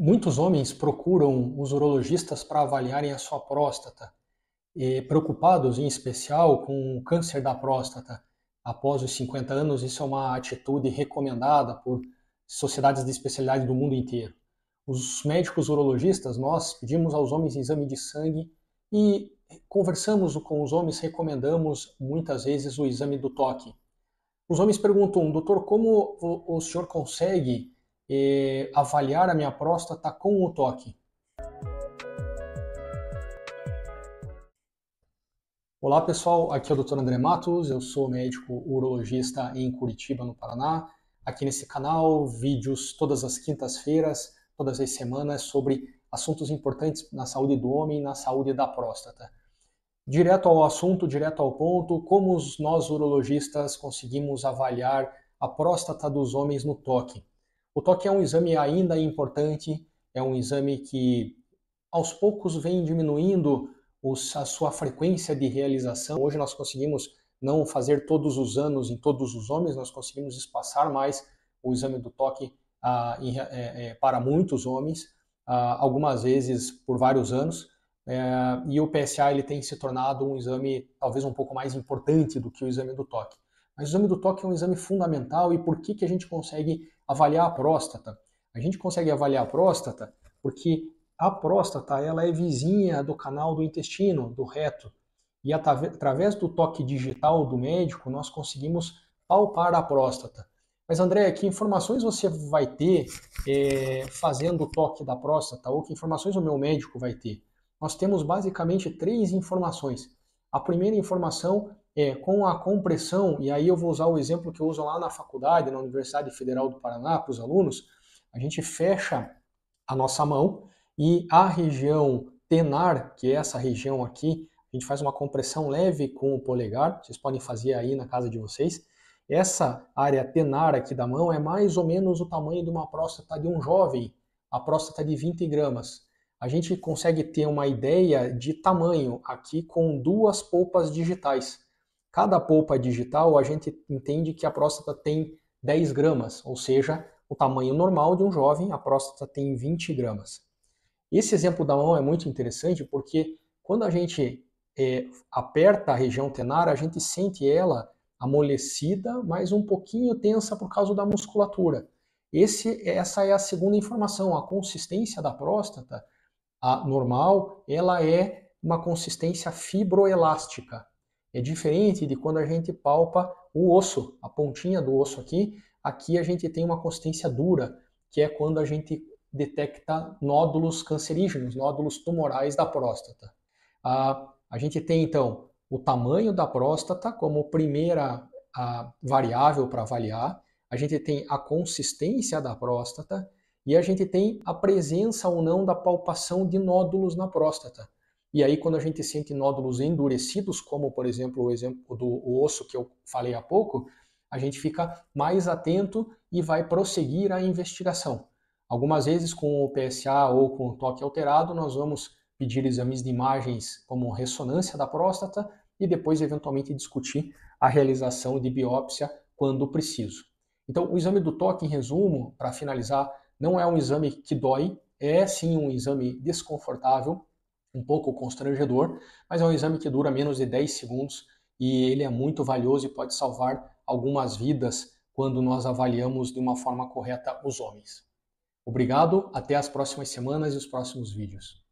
Muitos homens procuram os urologistas para avaliarem a sua próstata, preocupados em especial com o câncer da próstata. Após os 50 anos, isso é uma atitude recomendada por sociedades de especialidade do mundo inteiro. Os médicos urologistas, nós pedimos aos homens exame de sangue e conversamos com os homens, recomendamos muitas vezes o exame do toque. Os homens perguntam, doutor, como o senhor consegue é, avaliar a minha próstata com o toque. Olá pessoal, aqui é o Dr. André Matos, eu sou médico urologista em Curitiba, no Paraná. Aqui nesse canal, vídeos todas as quintas-feiras, todas as semanas sobre assuntos importantes na saúde do homem e na saúde da próstata. Direto ao assunto, direto ao ponto, como nós urologistas conseguimos avaliar a próstata dos homens no toque? O toque é um exame ainda importante, é um exame que aos poucos vem diminuindo os, a sua frequência de realização. Hoje nós conseguimos não fazer todos os anos em todos os homens, nós conseguimos espaçar mais o exame do toque ah, em, é, é, para muitos homens, ah, algumas vezes por vários anos. É, e o PSA ele tem se tornado um exame talvez um pouco mais importante do que o exame do toque. Mas o exame do toque é um exame fundamental e por que, que a gente consegue avaliar a próstata? A gente consegue avaliar a próstata porque a próstata ela é vizinha do canal do intestino, do reto. E através do toque digital do médico, nós conseguimos palpar a próstata. Mas, André, que informações você vai ter é, fazendo o toque da próstata? Ou que informações o meu médico vai ter? Nós temos basicamente três informações. A primeira informação é, com a compressão, e aí eu vou usar o exemplo que uso lá na faculdade, na Universidade Federal do Paraná, para os alunos, a gente fecha a nossa mão e a região tenar, que é essa região aqui, a gente faz uma compressão leve com o polegar, vocês podem fazer aí na casa de vocês. Essa área tenar aqui da mão é mais ou menos o tamanho de uma próstata de um jovem, a próstata de 20 gramas. A gente consegue ter uma ideia de tamanho aqui com duas polpas digitais. Cada polpa digital, a gente entende que a próstata tem 10 gramas, ou seja, o tamanho normal de um jovem, a próstata tem 20 gramas. Esse exemplo da mão é muito interessante porque quando a gente é, aperta a região tenar, a gente sente ela amolecida, mas um pouquinho tensa por causa da musculatura. Esse, essa é a segunda informação. A consistência da próstata, a normal, ela é uma consistência fibroelástica. É diferente de quando a gente palpa o osso, a pontinha do osso aqui. Aqui a gente tem uma consistência dura, que é quando a gente detecta nódulos cancerígenos, nódulos tumorais da próstata. Ah, a gente tem então o tamanho da próstata como primeira variável para avaliar, a gente tem a consistência da próstata e a gente tem a presença ou não da palpação de nódulos na próstata. E aí, quando a gente sente nódulos endurecidos, como por exemplo o exemplo do osso que eu falei há pouco, a gente fica mais atento e vai prosseguir a investigação. Algumas vezes, com o PSA ou com o toque alterado, nós vamos pedir exames de imagens como ressonância da próstata e depois, eventualmente, discutir a realização de biópsia quando preciso. Então, o exame do toque, em resumo, para finalizar, não é um exame que dói, é sim um exame desconfortável, um pouco constrangedor, mas é um exame que dura menos de 10 segundos e ele é muito valioso e pode salvar algumas vidas quando nós avaliamos de uma forma correta os homens. Obrigado, até as próximas semanas e os próximos vídeos.